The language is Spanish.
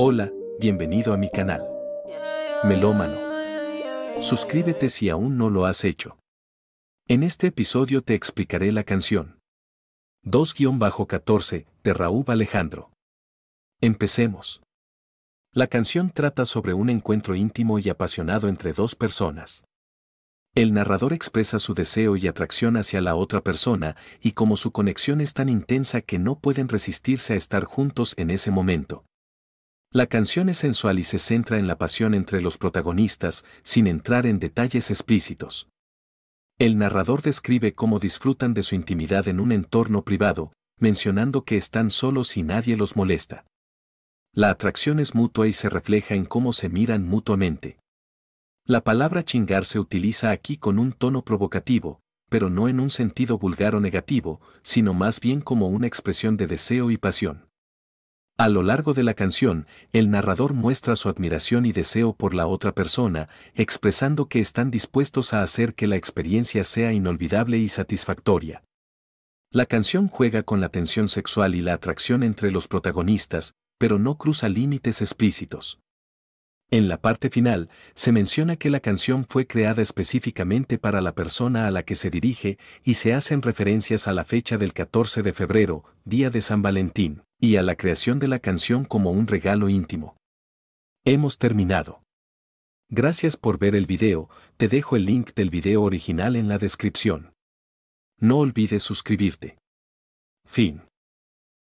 Hola, bienvenido a mi canal. Melómano. Suscríbete si aún no lo has hecho. En este episodio te explicaré la canción 2-14 de Raúl Alejandro. Empecemos. La canción trata sobre un encuentro íntimo y apasionado entre dos personas. El narrador expresa su deseo y atracción hacia la otra persona y como su conexión es tan intensa que no pueden resistirse a estar juntos en ese momento. La canción es sensual y se centra en la pasión entre los protagonistas, sin entrar en detalles explícitos. El narrador describe cómo disfrutan de su intimidad en un entorno privado, mencionando que están solos y nadie los molesta. La atracción es mutua y se refleja en cómo se miran mutuamente. La palabra chingar se utiliza aquí con un tono provocativo, pero no en un sentido vulgar o negativo, sino más bien como una expresión de deseo y pasión. A lo largo de la canción, el narrador muestra su admiración y deseo por la otra persona, expresando que están dispuestos a hacer que la experiencia sea inolvidable y satisfactoria. La canción juega con la tensión sexual y la atracción entre los protagonistas, pero no cruza límites explícitos. En la parte final, se menciona que la canción fue creada específicamente para la persona a la que se dirige y se hacen referencias a la fecha del 14 de febrero, día de San Valentín y a la creación de la canción como un regalo íntimo. Hemos terminado. Gracias por ver el video, te dejo el link del video original en la descripción. No olvides suscribirte. Fin.